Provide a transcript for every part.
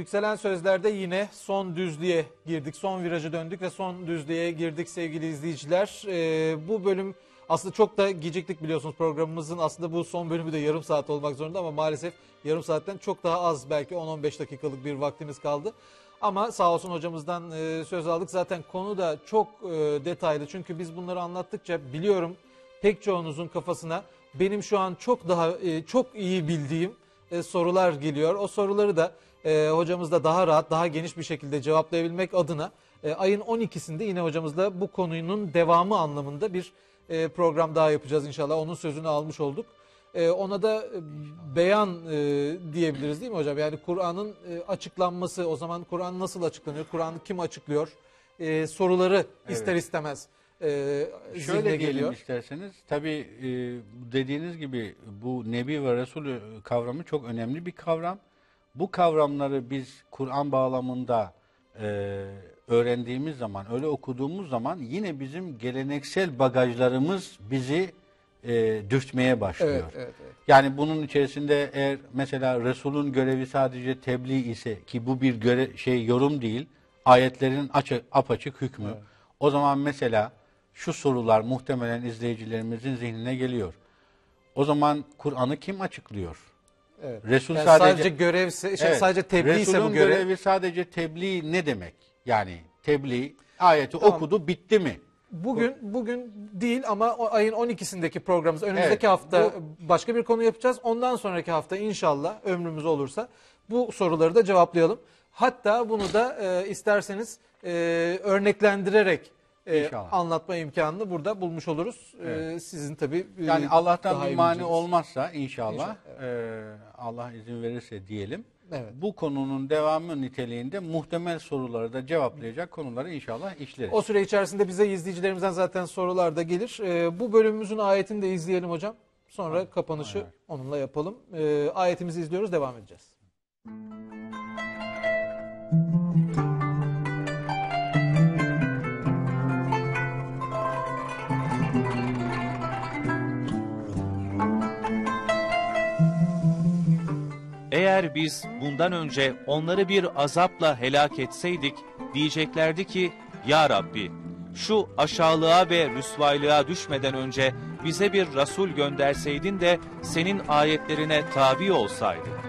Yükselen sözlerde yine son düzlüğe girdik, son virajı döndük ve son düzlüğe girdik sevgili izleyiciler. Ee, bu bölüm aslında çok da geciktik biliyorsunuz programımızın aslında bu son bölümü de yarım saat olmak zorunda ama maalesef yarım saatten çok daha az belki 10-15 dakikalık bir vaktimiz kaldı. Ama sağ olsun hocamızdan e, söz aldık. Zaten konu da çok e, detaylı çünkü biz bunları anlattıkça biliyorum pek çoğunuzun kafasına benim şu an çok daha e, çok iyi bildiğim e, sorular geliyor. O soruları da e, hocamız da daha rahat, daha geniş bir şekilde cevaplayabilmek adına e, ayın 12'sinde yine hocamızla bu konunun devamı anlamında bir e, program daha yapacağız inşallah. Onun sözünü almış olduk. E, ona da e, beyan e, diyebiliriz değil mi hocam? Yani Kur'an'ın e, açıklanması, o zaman Kur'an nasıl açıklanıyor, Kur'an'ı kim açıklıyor e, soruları evet. ister istemez e, Şöyle geliyor. isterseniz, tabii e, dediğiniz gibi bu Nebi ve Resul kavramı çok önemli bir kavram bu kavramları biz Kur'an bağlamında e, öğrendiğimiz zaman, öyle okuduğumuz zaman yine bizim geleneksel bagajlarımız bizi e, dürtmeye başlıyor. Evet, evet, evet. Yani bunun içerisinde eğer mesela Resul'ün görevi sadece tebliğ ise ki bu bir göre, şey yorum değil, ayetlerin açı, apaçık hükmü. Evet. O zaman mesela şu sorular muhtemelen izleyicilerimizin zihnine geliyor. O zaman Kur'an'ı kim açıklıyor? Evet. Resul yani sadece, sadece görevse, evet, sadece tebliğ Resulün ise bu görev. görevi sadece tebliğ ne demek? Yani tebliğ ayeti tamam. okudu bitti mi? Bugün bugün değil ama o ayın 12'sindeki programımız önümüzdeki evet, hafta bu, başka bir konu yapacağız. Ondan sonraki hafta inşallah ömrümüz olursa bu soruları da cevaplayalım. Hatta bunu da e, isterseniz e, örneklendirerek e, anlatma imkanını burada bulmuş oluruz. Ee, evet. E, sizin tabii e, Yani Allah'tan bir mani bileceğiz. olmazsa inşallah, İnşallah, e, Allah izin verirse diyelim. Evet. Bu konunun devamı niteliğinde muhtemel soruları da cevaplayacak konuları inşallah işleriz. O süre içerisinde bize izleyicilerimizden zaten sorular da gelir. E, bu bölümümüzün ayetini de izleyelim hocam. Sonra kapanışı onunla yapalım. E, ayetimizi izliyoruz, devam edeceğiz. Eğer biz bundan önce onları bir azapla helak etseydik, diyeceklerdi ki, Ya Rabbi, şu aşağılığa ve rüsvaylığa düşmeden önce bize bir rasul gönderseydin de senin ayetlerine tabi olsaydık.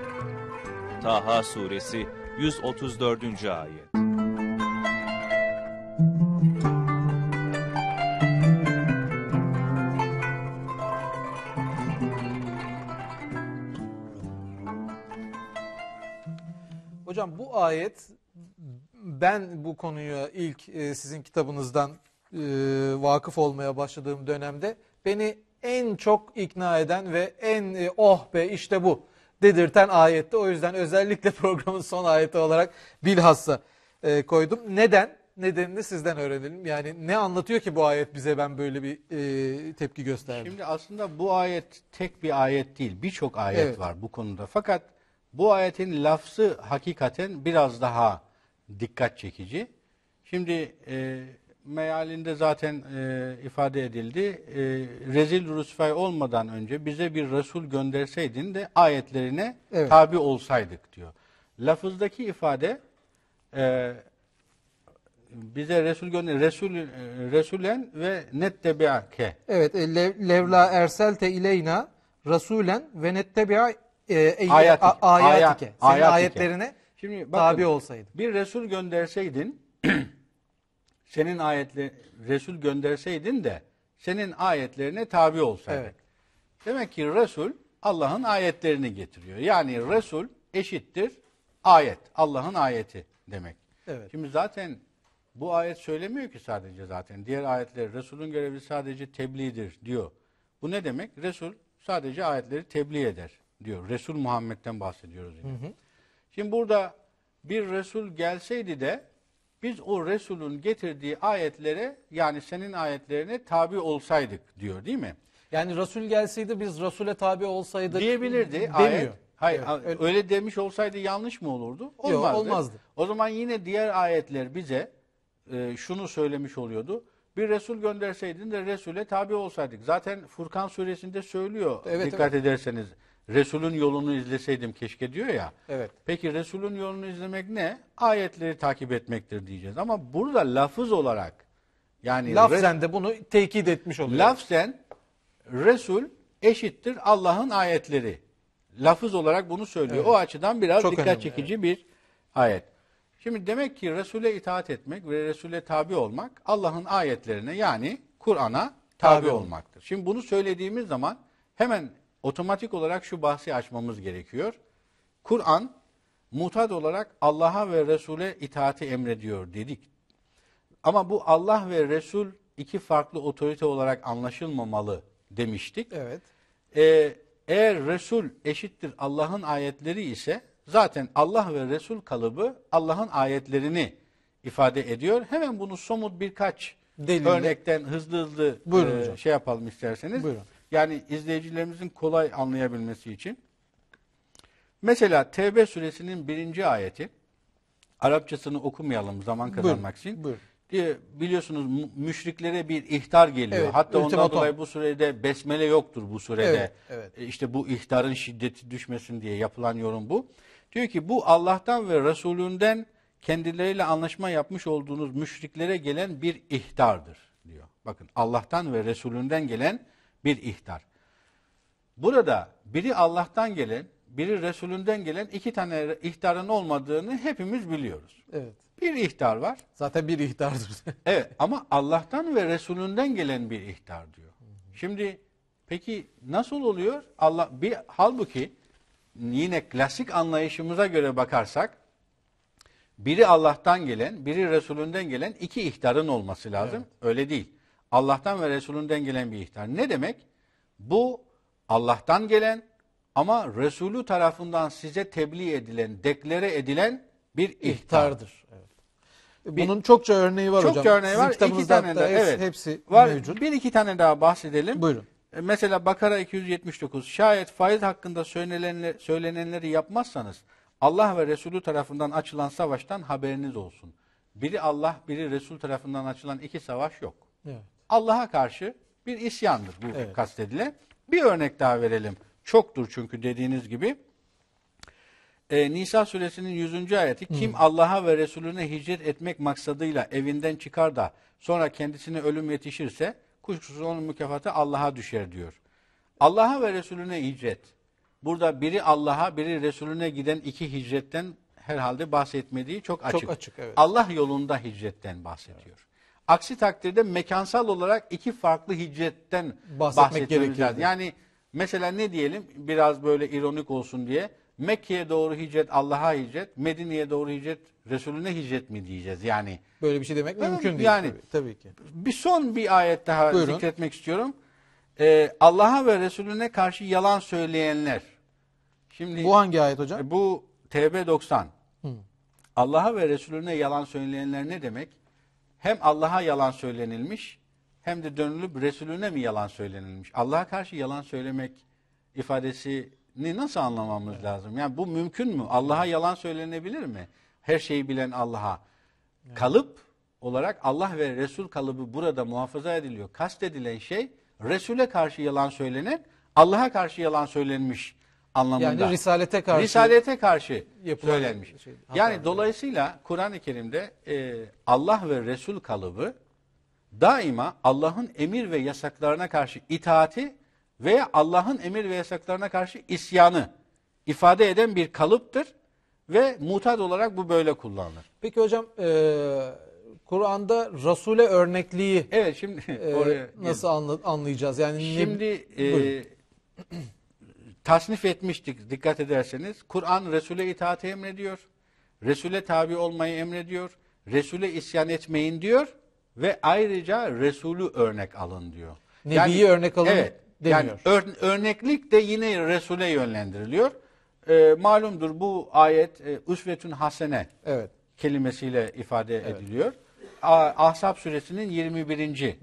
Taha Suresi 134. Ayet bu ayet ben bu konuyu ilk e, sizin kitabınızdan e, vakıf olmaya başladığım dönemde beni en çok ikna eden ve en e, oh be işte bu dedirten ayette. O yüzden özellikle programın son ayeti olarak bilhassa e, koydum. Neden? Nedenini sizden öğrenelim. Yani ne anlatıyor ki bu ayet bize ben böyle bir e, tepki gösterdim. Şimdi aslında bu ayet tek bir ayet değil. Birçok ayet evet. var bu konuda. Fakat bu ayetin lafzı hakikaten biraz daha dikkat çekici. Şimdi e, mealinde zaten e, ifade edildi. E, rezil rüsvay olmadan önce bize bir Resul gönderseydin de ayetlerine evet. tabi olsaydık diyor. Lafızdaki ifade e, bize Resul gönder Resul e, Resulen ve nettebiake. Evet. E, lev, levla erselte ileyna Resulen ve nettebi'a ee, e, e, ayat, a, ayat, senin ayetlerine Şimdi bakın, tabi olsaydı. Bir Resul gönderseydin senin ayetli Resul gönderseydin de senin ayetlerine tabi olsaydı. Evet. Demek ki Resul Allah'ın ayetlerini getiriyor. Yani Resul eşittir ayet. Allah'ın ayeti demek. Evet. Şimdi zaten bu ayet söylemiyor ki sadece zaten. Diğer ayetler Resul'ün görevi sadece tebliğdir diyor. Bu ne demek? Resul sadece ayetleri tebliğ eder diyor. Resul Muhammed'den bahsediyoruz yine. Hı hı. Şimdi burada bir Resul gelseydi de biz o Resul'ün getirdiği ayetlere yani senin ayetlerine tabi olsaydık diyor değil mi? Yani Resul gelseydi biz Resul'e tabi olsaydık diyebilirdi. Demiyor. Ayet, hayır evet, öyle. demiş olsaydı yanlış mı olurdu? Olmazdı. Yok, olmazdı. O zaman yine diğer ayetler bize e, şunu söylemiş oluyordu. Bir Resul gönderseydin de Resul'e tabi olsaydık. Zaten Furkan suresinde söylüyor evet, dikkat evet. ederseniz. Resul'ün yolunu izleseydim keşke diyor ya. Evet. Peki Resul'ün yolunu izlemek ne? Ayetleri takip etmektir diyeceğiz. Ama burada lafız olarak yani lafzen de bunu tekit etmiş oluyor. Lafzen Resul eşittir Allah'ın ayetleri. Lafız olarak bunu söylüyor. Evet. O açıdan biraz Çok dikkat önemli, çekici evet. bir ayet. Şimdi demek ki Resul'e itaat etmek ve Resul'e tabi olmak Allah'ın ayetlerine yani Kur'an'a tabi, tabi olmaktır. Şimdi bunu söylediğimiz zaman hemen otomatik olarak şu bahsi açmamız gerekiyor. Kur'an mutad olarak Allah'a ve Resul'e itaati emrediyor dedik. Ama bu Allah ve Resul iki farklı otorite olarak anlaşılmamalı demiştik. Evet. Ee, eğer Resul eşittir Allah'ın ayetleri ise zaten Allah ve Resul kalıbı Allah'ın ayetlerini ifade ediyor. Hemen bunu somut birkaç Delilde. örnekten hızlı hızlı e, şey yapalım isterseniz. Buyurun. Yani izleyicilerimizin kolay anlayabilmesi için. Mesela Tevbe suresinin birinci ayeti, Arapçasını okumayalım zaman kazanmak için. Diye, biliyorsunuz müşriklere bir ihtar geliyor. Evet, Hatta ultimatom. ondan dolayı bu surede besmele yoktur bu surede Evet, evet. E, işte bu ihtarın şiddeti düşmesin diye yapılan yorum bu. Diyor ki bu Allah'tan ve Resulünden kendileriyle anlaşma yapmış olduğunuz müşriklere gelen bir ihtardır diyor. Bakın Allah'tan ve Resulünden gelen bir ihtar. Burada biri Allah'tan gelen, biri Resulünden gelen iki tane ihtarın olmadığını hepimiz biliyoruz. Evet. Bir ihtar var. Zaten bir ihtardır. evet ama Allah'tan ve Resulünden gelen bir ihtar diyor. Şimdi peki nasıl oluyor? Allah bir halbuki yine klasik anlayışımıza göre bakarsak biri Allah'tan gelen, biri Resulünden gelen iki ihtarın olması lazım. Evet. Öyle değil. Allah'tan ve Resulünden gelen bir ihtar. Ne demek? Bu Allah'tan gelen ama Resulü tarafından size tebliğ edilen, deklere edilen bir ihtardır. Evet. Bunun bir, çokça örneği var çokça hocam. Çokça örneği var. İki tane daha. Evet. Hepsi var. mevcut. Bir iki tane daha bahsedelim. Buyurun. E, mesela Bakara 279. Şayet faiz hakkında söylenenleri, söylenenleri yapmazsanız Allah ve Resulü tarafından açılan savaştan haberiniz olsun. Biri Allah, biri Resul tarafından açılan iki savaş yok. Evet. Allah'a karşı bir isyandır bu evet. kastedilen. Bir örnek daha verelim. Çoktur çünkü dediğiniz gibi. Ee, Nisa suresinin 100. ayeti Hı. kim Allah'a ve Resulüne hicret etmek maksadıyla evinden çıkar da sonra kendisine ölüm yetişirse kuşkusuz onun mükafatı Allah'a düşer diyor. Allah'a ve Resulüne hicret. Burada biri Allah'a biri Resulüne giden iki hicretten herhalde bahsetmediği çok açık. Çok açık evet. Allah yolunda hicretten bahsediyor. Evet. Aksi takdirde mekansal olarak iki farklı hicretten bahsetmek gerekir. Yani mesela ne diyelim biraz böyle ironik olsun diye Mekke'ye doğru hicret Allah'a hicret, Medine'ye doğru hicret Resulüne hicret mi diyeceğiz yani? Böyle bir şey demek mümkün değil. Yani tabii, tabii ki. Bir son bir ayet daha Buyurun. zikretmek istiyorum. Ee, Allah'a ve Resulüne karşı yalan söyleyenler. Şimdi Bu hangi ayet hocam? Bu TB 90. Allah'a ve Resulüne yalan söyleyenler ne demek? hem Allah'a yalan söylenilmiş hem de dönülüp Resulüne mi yalan söylenilmiş? Allah'a karşı yalan söylemek ifadesini nasıl anlamamız evet. lazım? Yani bu mümkün mü? Allah'a yalan söylenebilir mi? Her şeyi bilen Allah'a. Evet. Kalıp olarak Allah ve Resul kalıbı burada muhafaza ediliyor. Kastedilen şey Resul'e karşı yalan söylenen, Allah'a karşı yalan söylenmiş anlamında. Yani Risalete karşı. Risalete karşı söylenmiş. Şey, yani dolayısıyla Kur'an-ı Kerim'de e, Allah ve Resul kalıbı daima Allah'ın emir ve yasaklarına karşı itaati veya Allah'ın emir ve yasaklarına karşı isyanı ifade eden bir kalıptır ve mutad olarak bu böyle kullanılır. Peki hocam e, Kur'an'da Rasule örnekliği evet şimdi e, oraya nasıl anlayacağız? Yani şimdi ne, e, tasnif etmiştik dikkat ederseniz. Kur'an Resul'e itaati emrediyor. Resul'e tabi olmayı emrediyor. Resul'e isyan etmeyin diyor ve ayrıca Resul'ü örnek alın diyor. Nebiyi yani, örnek alın evet, demiyor. Yani ör, örneklik de yine Resul'e yönlendiriliyor. E, malumdur bu ayet e, usvetün hasene evet. kelimesiyle ifade evet. ediliyor. Ahzab suresinin 21. Hı hı.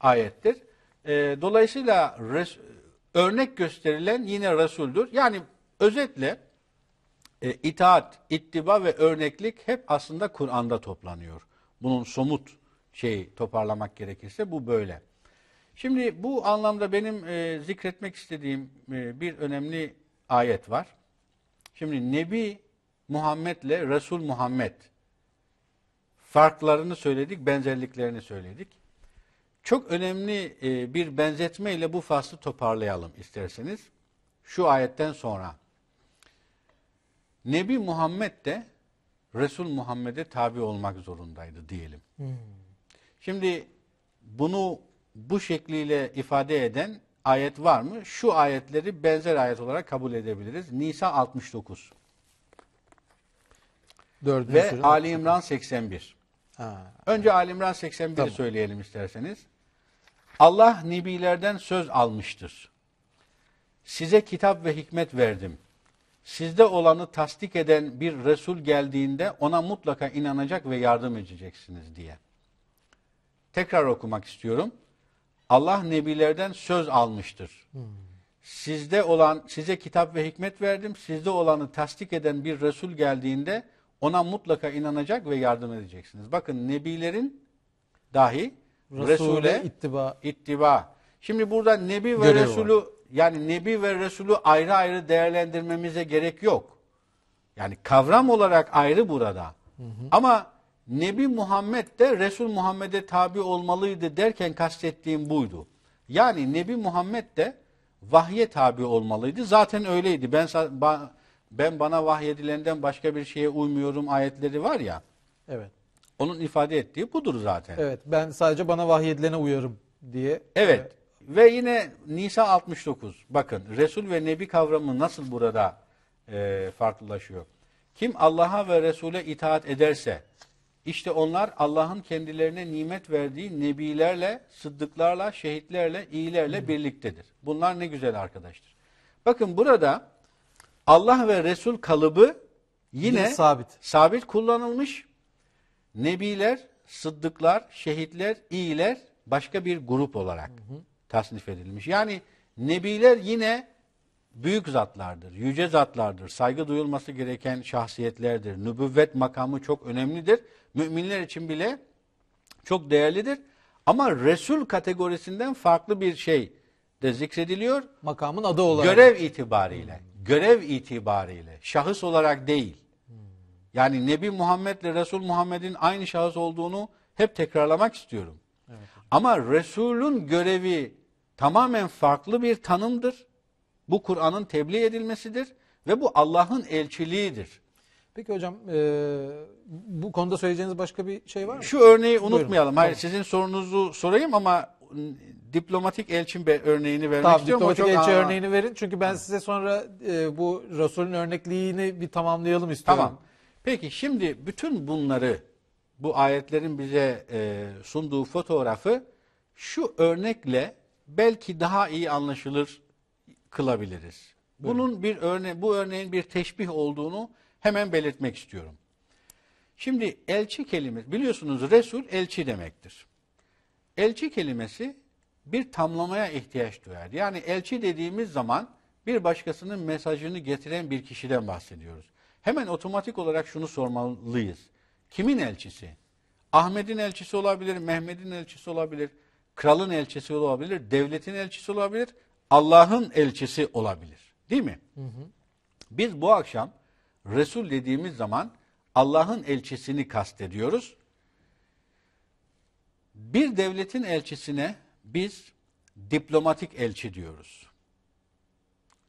ayettir. E, dolayısıyla res, örnek gösterilen yine Resul'dür. Yani özetle e, itaat, ittiba ve örneklik hep aslında Kur'an'da toplanıyor. Bunun somut şeyi toparlamak gerekirse bu böyle. Şimdi bu anlamda benim e, zikretmek istediğim e, bir önemli ayet var. Şimdi Nebi Muhammed'le Resul Muhammed farklarını söyledik, benzerliklerini söyledik. Çok önemli e, bir benzetme ile bu faslı toparlayalım isterseniz. Şu ayetten sonra. Nebi Muhammed de Resul Muhammed'e tabi olmak zorundaydı diyelim. Hmm. Şimdi bunu bu şekliyle ifade eden ayet var mı? Şu ayetleri benzer ayet olarak kabul edebiliriz. Nisa 69. 4. Ve Ali İmran 81. Ha, Önce Ali İmran 81'i tamam. söyleyelim isterseniz. Allah nebilerden söz almıştır. Size kitap ve hikmet verdim. Sizde olanı tasdik eden bir Resul geldiğinde ona mutlaka inanacak ve yardım edeceksiniz diye. Tekrar okumak istiyorum. Allah nebilerden söz almıştır. Sizde olan, size kitap ve hikmet verdim. Sizde olanı tasdik eden bir Resul geldiğinde ona mutlaka inanacak ve yardım edeceksiniz. Bakın nebilerin dahi Resul'e, Resul'e ittiba. ittiba. Şimdi burada Nebi ve Görev Resulü var. yani Nebi ve Resulü ayrı ayrı değerlendirmemize gerek yok. Yani kavram olarak ayrı burada. Hı hı. Ama Nebi Muhammed de Resul Muhammed'e tabi olmalıydı derken kastettiğim buydu. Yani Nebi Muhammed de vahye tabi olmalıydı. Zaten öyleydi. Ben ben bana vahyedilenden başka bir şeye uymuyorum ayetleri var ya. Evet. Onun ifade ettiği budur zaten. Evet ben sadece bana vahyedilene uyarım diye. Evet. Ve yine Nisa 69 bakın Resul ve Nebi kavramı nasıl burada e, farklılaşıyor. Kim Allah'a ve Resul'e itaat ederse işte onlar Allah'ın kendilerine nimet verdiği nebilerle, sıddıklarla, şehitlerle, iyilerle Hı. birliktedir. Bunlar ne güzel arkadaştır. Bakın burada Allah ve Resul kalıbı yine, yine sabit. sabit kullanılmış. Nebiler, sıddıklar, şehitler, iyiler başka bir grup olarak hı hı. tasnif edilmiş. Yani nebiler yine büyük zatlardır, yüce zatlardır, saygı duyulması gereken şahsiyetlerdir. Nübüvvet makamı çok önemlidir. Müminler için bile çok değerlidir. Ama Resul kategorisinden farklı bir şey de zikrediliyor. Makamın adı olarak. Görev itibariyle, görev itibariyle, şahıs olarak değil. Yani Nebi Muhammed ile Resul Muhammed'in aynı şahıs olduğunu hep tekrarlamak istiyorum. Evet. Ama Resul'ün görevi tamamen farklı bir tanımdır. Bu Kur'an'ın tebliğ edilmesidir ve bu Allah'ın elçiliğidir. Peki hocam e, bu konuda söyleyeceğiniz başka bir şey var mı? Şu örneği unutmayalım. Hayır tamam. sizin sorunuzu sorayım ama diplomatik elçin be, örneğini vermek tamam, istiyorum. Diplomatik elçi aa, örneğini verin çünkü ben ha. size sonra e, bu Resul'ün örnekliğini bir tamamlayalım istiyorum. Tamam. Peki şimdi bütün bunları bu ayetlerin bize e, sunduğu fotoğrafı şu örnekle belki daha iyi anlaşılır kılabiliriz. Bunun evet. bir örne bu örneğin bir teşbih olduğunu hemen belirtmek istiyorum. Şimdi elçi kelimesi biliyorsunuz resul elçi demektir. Elçi kelimesi bir tamlamaya ihtiyaç duyar. Yani elçi dediğimiz zaman bir başkasının mesajını getiren bir kişiden bahsediyoruz hemen otomatik olarak şunu sormalıyız. Kimin elçisi? Ahmet'in elçisi olabilir, Mehmet'in elçisi olabilir, kralın elçisi olabilir, devletin elçisi olabilir, Allah'ın elçisi olabilir. Değil mi? Hı hı. Biz bu akşam Resul dediğimiz zaman Allah'ın elçisini kastediyoruz. Bir devletin elçisine biz diplomatik elçi diyoruz.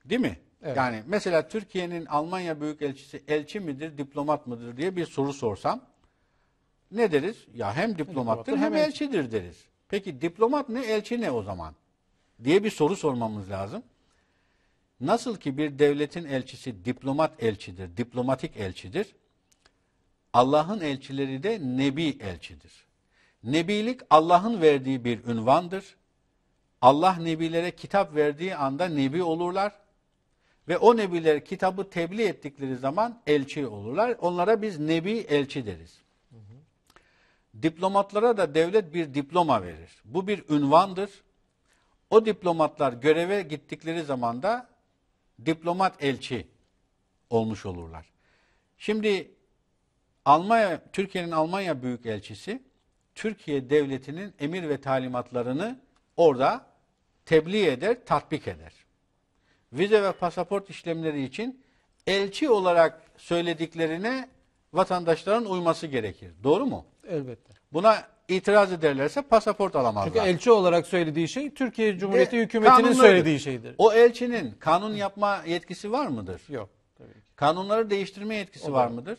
Değil mi? Evet. Yani mesela Türkiye'nin Almanya Büyükelçisi elçi midir, diplomat mıdır diye bir soru sorsam ne deriz? Ya hem diplomattır hem, hem elçidir deriz. Peki diplomat ne, elçi ne o zaman? Diye bir soru sormamız lazım. Nasıl ki bir devletin elçisi diplomat elçidir, diplomatik elçidir. Allah'ın elçileri de nebi elçidir. Nebilik Allah'ın verdiği bir ünvandır. Allah nebilere kitap verdiği anda nebi olurlar. Ve o nebiler kitabı tebliğ ettikleri zaman elçi olurlar. Onlara biz nebi elçi deriz. Diplomatlara da devlet bir diploma verir. Bu bir ünvandır. O diplomatlar göreve gittikleri zaman da diplomat elçi olmuş olurlar. Şimdi Almanya Türkiye'nin Almanya Büyükelçisi Türkiye devletinin emir ve talimatlarını orada tebliğ eder, tatbik eder vize ve pasaport işlemleri için elçi olarak söylediklerine vatandaşların uyması gerekir. Doğru mu? Elbette. Buna itiraz ederlerse pasaport alamazlar. Çünkü elçi olarak söylediği şey Türkiye Cumhuriyeti De, hükümetinin söylediği şeydir. O elçinin kanun yapma yetkisi var mıdır? Yok. Tabii ki. Kanunları değiştirme yetkisi o var mıdır?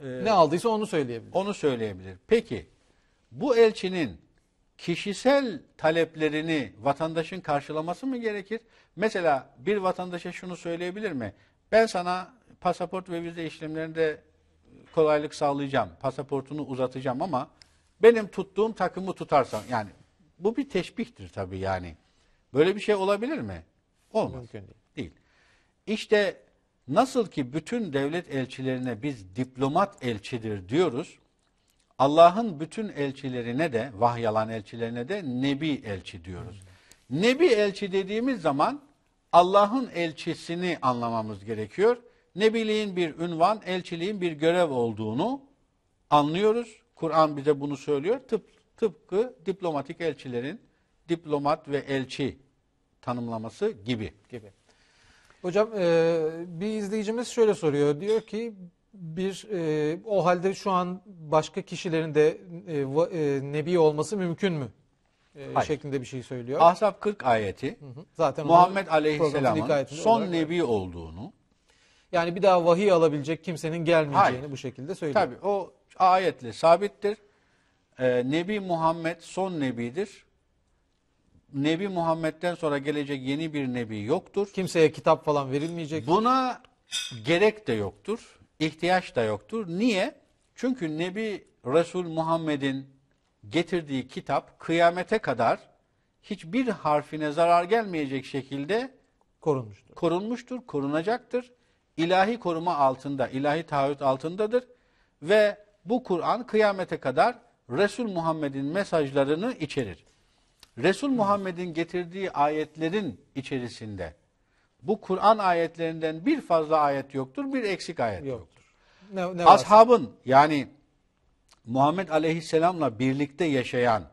Ee, ne aldıysa onu söyleyebilir. Onu söyleyebilir. Peki bu elçinin kişisel taleplerini vatandaşın karşılaması mı gerekir? Mesela bir vatandaşa şunu söyleyebilir mi? Ben sana pasaport ve vize işlemlerinde kolaylık sağlayacağım. Pasaportunu uzatacağım ama benim tuttuğum takımı tutarsan yani bu bir teşbihtir tabii yani. Böyle bir şey olabilir mi? Olmaz. Mümkün değil. değil. İşte nasıl ki bütün devlet elçilerine biz diplomat elçidir diyoruz. Allah'ın bütün elçilerine de, vahyalan elçilerine de nebi elçi diyoruz. Nebi elçi dediğimiz zaman Allah'ın elçisini anlamamız gerekiyor. Nebiliğin bir ünvan, elçiliğin bir görev olduğunu anlıyoruz. Kur'an bize bunu söylüyor. Tıp, tıpkı diplomatik elçilerin diplomat ve elçi tanımlaması gibi. gibi. Hocam bir izleyicimiz şöyle soruyor. Diyor ki bir e, o halde şu an başka kişilerin de e, e, nebi olması mümkün mü? E, Hayır. şeklinde bir şey söylüyor. Ahzab 40 ayeti hı hı. zaten Muhammed Aleyhisselam'ın son nebi olduğunu yani bir daha vahiy alabilecek kimsenin gelmeyeceğini Hayır. bu şekilde söylüyor. Tabii o ayetle sabittir. Ee, nebi Muhammed son nebidir. Nebi Muhammed'den sonra gelecek yeni bir nebi yoktur. Kimseye kitap falan verilmeyecek. Buna gerek de yoktur ihtiyaç da yoktur. Niye? Çünkü Nebi Resul Muhammed'in getirdiği kitap kıyamete kadar hiçbir harfine zarar gelmeyecek şekilde korunmuştur. Korunmuştur, korunacaktır. İlahi koruma altında, ilahi taahhüt altındadır ve bu Kur'an kıyamete kadar Resul Muhammed'in mesajlarını içerir. Resul Muhammed'in getirdiği ayetlerin içerisinde bu Kur'an ayetlerinden bir fazla ayet yoktur, bir eksik ayet yoktur. yoktur. Ne, ne Ashabın varsa. yani Muhammed Aleyhisselam'la birlikte yaşayan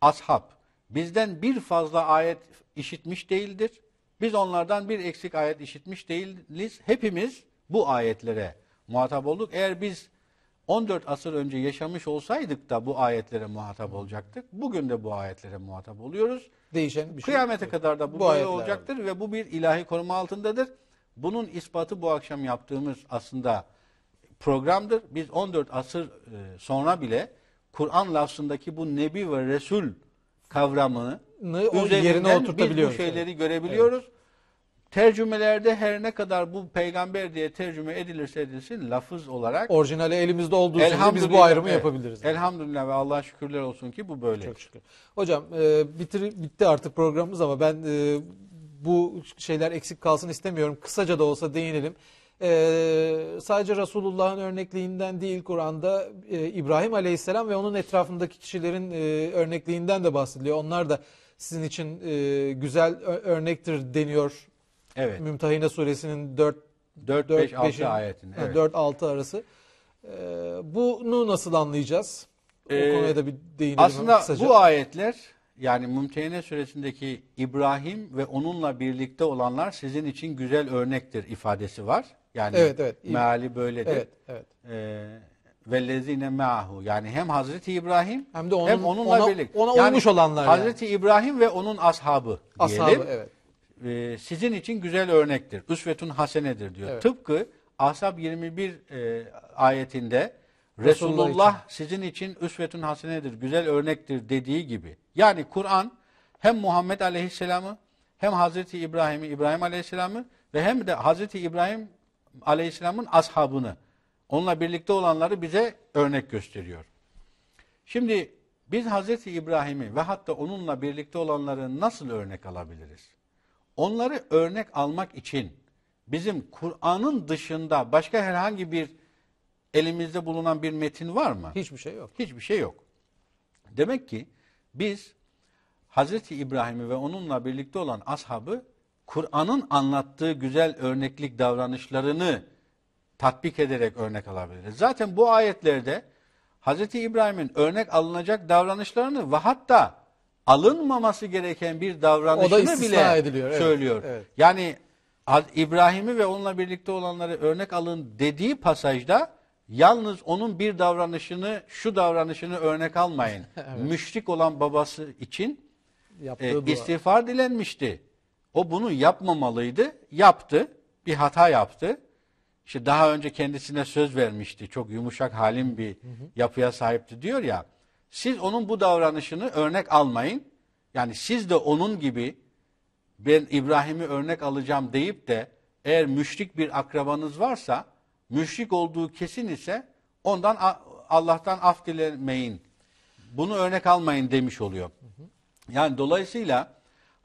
ashab bizden bir fazla ayet işitmiş değildir. Biz onlardan bir eksik ayet işitmiş değiliz. Hepimiz bu ayetlere muhatap olduk. Eğer biz 14 asır önce yaşamış olsaydık da bu ayetlere muhatap olacaktık. Bugün de bu ayetlere muhatap oluyoruz. Değişen bir şey. Kıyamete kadar da bu, bu böyle olacaktır ve bu bir ilahi koruma altındadır. Bunun ispatı bu akşam yaptığımız aslında programdır. Biz 14 asır e, sonra bile Kur'an lafzındaki bu nebi ve resul kavramını üzerinden yerine biz bu şeyleri görebiliyoruz. Evet. Tercümelerde her ne kadar bu peygamber diye tercüme edilirse edilsin lafız olarak. Orijinali elimizde olduğu için biz bu ayrımı yapabiliriz. Yani. Elhamdülillah ve Allah'a şükürler olsun ki bu böyle. Çok şükür. Hocam e, bitir, bitti artık programımız ama ben e, bu şeyler eksik kalsın istemiyorum. Kısaca da olsa değinelim. Ee, sadece Resulullah'ın örnekliğinden değil Kur'an'da e, İbrahim Aleyhisselam ve onun etrafındaki kişilerin e, örnekliğinden de bahsediliyor. Onlar da sizin için e, güzel örnektir deniyor Evet. Mümtahine suresinin 4 4 5 6 ayetinde. Evet. 4 6 arası. Ee, bunu nasıl anlayacağız? O ee, konuya da bir değinelim Aslında kısaca. bu ayetler yani Mümtehine suresindeki İbrahim ve onunla birlikte olanlar sizin için güzel örnektir ifadesi var. Yani evet, evet. meali böyledir. Evet, evet. Ee, vellezine ma'hu yani hem Hazreti İbrahim hem de onun, hem onunla ona, birlikte. Ona yani, olmuş olanlar. Hazreti yani. İbrahim ve onun ashabı diyelim. Ashabı evet e, sizin için güzel örnektir. Üsvetun hasenedir diyor. Evet. Tıpkı Ahzab 21 e, ayetinde Resulullah, Resulullah için. sizin için üsvetun hasenedir, güzel örnektir dediği gibi. Yani Kur'an hem Muhammed Aleyhisselam'ı hem Hazreti İbrahim'i, İbrahim Aleyhisselam'ı ve hem de Hazreti İbrahim Aleyhisselam'ın ashabını, onunla birlikte olanları bize örnek gösteriyor. Şimdi biz Hazreti İbrahim'i ve hatta onunla birlikte olanları nasıl örnek alabiliriz? Onları örnek almak için bizim Kur'an'ın dışında başka herhangi bir elimizde bulunan bir metin var mı? Hiçbir şey yok. Hiçbir şey yok. Demek ki biz Hazreti İbrahim'i ve onunla birlikte olan ashabı Kur'an'ın anlattığı güzel örneklik davranışlarını tatbik ederek örnek alabiliriz. Zaten bu ayetlerde Hazreti İbrahim'in örnek alınacak davranışlarını ve hatta alınmaması gereken bir davranışını bile ediliyor. söylüyor. Evet. Yani İbrahim'i ve onunla birlikte olanları örnek alın dediği pasajda yalnız onun bir davranışını, şu davranışını örnek almayın. evet. Müşrik olan babası için e, Yaptığı e, istiğfar dilenmişti. O bunu yapmamalıydı. Yaptı. Bir hata yaptı. İşte daha önce kendisine söz vermişti. Çok yumuşak halim bir hı hı. yapıya sahipti diyor ya. Siz onun bu davranışını örnek almayın. Yani siz de onun gibi ben İbrahim'i örnek alacağım deyip de eğer müşrik bir akrabanız varsa, müşrik olduğu kesin ise ondan Allah'tan af dilemeyin. Bunu örnek almayın demiş oluyor. Yani dolayısıyla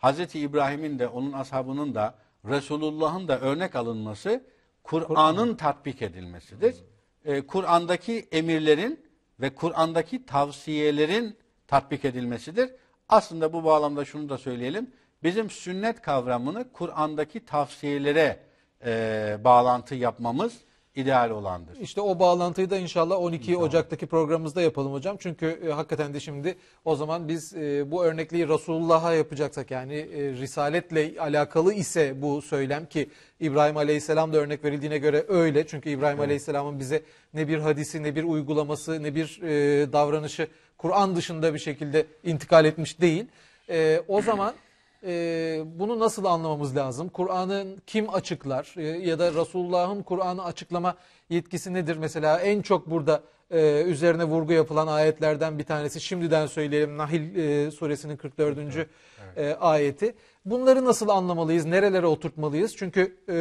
Hz. İbrahim'in de onun ashabının da Resulullah'ın da örnek alınması Kur'an'ın tatbik edilmesidir. Ee, Kur'an'daki emirlerin ve Kur'an'daki tavsiyelerin tatbik edilmesidir. Aslında bu bağlamda şunu da söyleyelim. Bizim sünnet kavramını Kur'an'daki tavsiyelere e, bağlantı yapmamız ideal olandır. İşte o bağlantıyı da inşallah 12 tamam. Ocak'taki programımızda yapalım hocam. Çünkü e, hakikaten de şimdi o zaman biz e, bu örnekliği Resulullah'a yapacaksak yani e, risaletle alakalı ise bu söylem ki İbrahim Aleyhisselam da örnek verildiğine göre öyle. Çünkü İbrahim evet. Aleyhisselam'ın bize ne bir hadisi ne bir uygulaması ne bir e, davranışı Kur'an dışında bir şekilde intikal etmiş değil. E, o zaman e, bunu nasıl anlamamız lazım? Kur'an'ın kim açıklar e, ya da Resulullah'ın Kur'an'ı açıklama yetkisi nedir? Mesela en çok burada e, üzerine vurgu yapılan ayetlerden bir tanesi şimdiden söyleyelim Nahil e, suresinin 44. Evet, evet. E, ayeti. Bunları nasıl anlamalıyız? Nerelere oturtmalıyız? Çünkü e,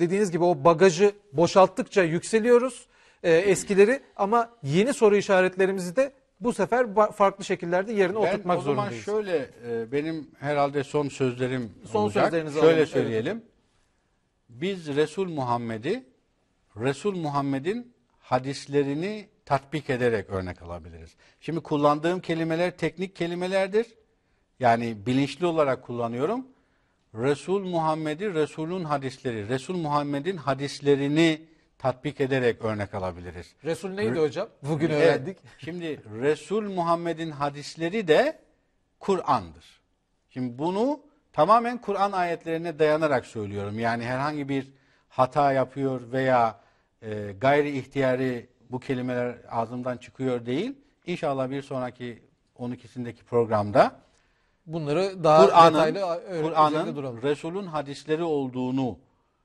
dediğiniz gibi o bagajı boşalttıkça yükseliyoruz e, eskileri ama yeni soru işaretlerimizi de bu sefer farklı şekillerde yerine ben oturtmak zorundayız. Ben o zaman şöyle e, benim herhalde son sözlerim son olacak. Sözlerinizi şöyle alalım. söyleyelim. Biz Resul Muhammed'i Resul Muhammed'in hadislerini tatbik ederek örnek alabiliriz. Şimdi kullandığım kelimeler teknik kelimelerdir. Yani bilinçli olarak kullanıyorum. Resul Muhammed'i Resul'ün hadisleri, Resul Muhammed'in hadislerini tatbik ederek örnek alabiliriz. Resul neydi hocam? Bugün Evet, öğrendik. Şimdi Resul Muhammed'in hadisleri de Kur'an'dır. Şimdi bunu tamamen Kur'an ayetlerine dayanarak söylüyorum. Yani herhangi bir hata yapıyor veya e, gayri ihtiyari bu kelimeler ağzımdan çıkıyor değil. İnşallah bir sonraki 12'sindeki programda Bunları daha detaylı öğrenmek üzerinde Kur'an'ın Resul'ün hadisleri olduğunu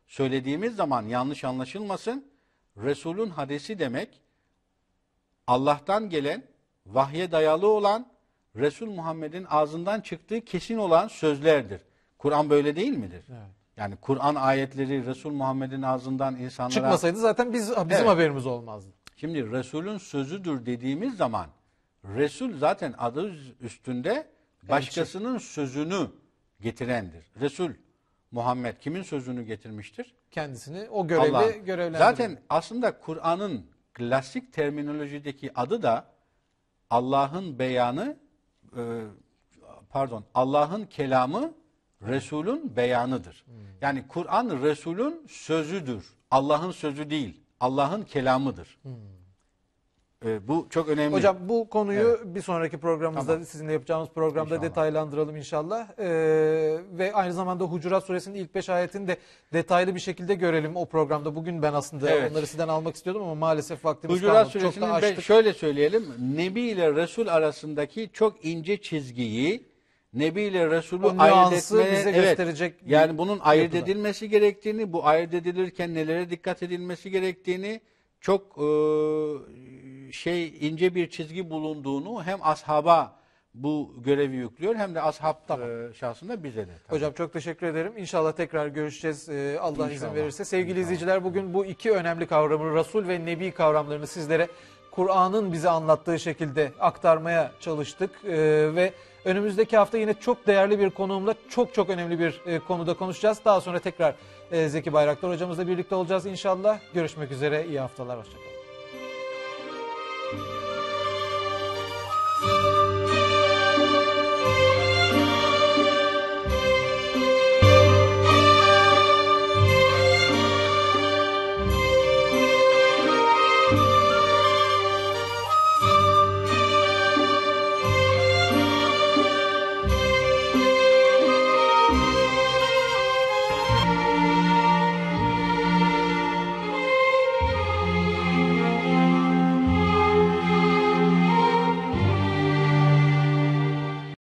söylediğimiz zaman yanlış anlaşılmasın. Resul'ün hadisi demek Allah'tan gelen, vahye dayalı olan, Resul Muhammed'in ağzından çıktığı kesin olan sözlerdir. Kur'an böyle değil midir? Evet. Yani Kur'an ayetleri Resul Muhammed'in ağzından insanlara... Çıkmasaydı zaten biz bizim evet. haberimiz olmazdı. Şimdi Resul'ün sözüdür dediğimiz zaman Resul zaten adı üstünde başkasının sözünü getirendir. Resul Muhammed kimin sözünü getirmiştir? Kendisini o görevi Allah. Zaten aslında Kur'an'ın klasik terminolojideki adı da Allah'ın beyanı e, pardon Allah'ın kelamı Resul'ün beyanıdır. Hmm. Yani Kur'an Resul'ün sözüdür. Allah'ın sözü değil. Allah'ın kelamıdır. Hmm. E, bu çok önemli. Hocam bu konuyu evet. bir sonraki programımızda tamam. sizinle yapacağımız programda inşallah. detaylandıralım inşallah. Ee, ve aynı zamanda Hucurat Suresinin ilk beş ayetini de detaylı bir şekilde görelim o programda. Bugün ben aslında evet. onları sizden almak istiyordum ama maalesef vaktimiz Hucurat kalmadı. Suresinin çok da açtık. şöyle söyleyelim. Nebi ile Resul arasındaki çok ince çizgiyi Nebi ile Resulü ayırt etmeye bize evet, gösterecek. Yani bunun ayırt edilmesi gerektiğini, bu ayırt edilirken nelere dikkat edilmesi gerektiğini çok e, şey ince bir çizgi bulunduğunu hem ashaba bu görevi yüklüyor hem de ashabta tamam. şahsında bize de. Tabii. Hocam çok teşekkür ederim. İnşallah tekrar görüşeceğiz ee, Allah İnşallah. izin verirse. Sevgili İnşallah. izleyiciler bugün bu iki önemli kavramı Resul ve Nebi kavramlarını sizlere Kur'an'ın bize anlattığı şekilde aktarmaya çalıştık ee, ve önümüzdeki hafta yine çok değerli bir konuğumla çok çok önemli bir e, konuda konuşacağız. Daha sonra tekrar e, Zeki Bayraktar hocamızla birlikte olacağız inşallah. Görüşmek üzere iyi haftalar hocam.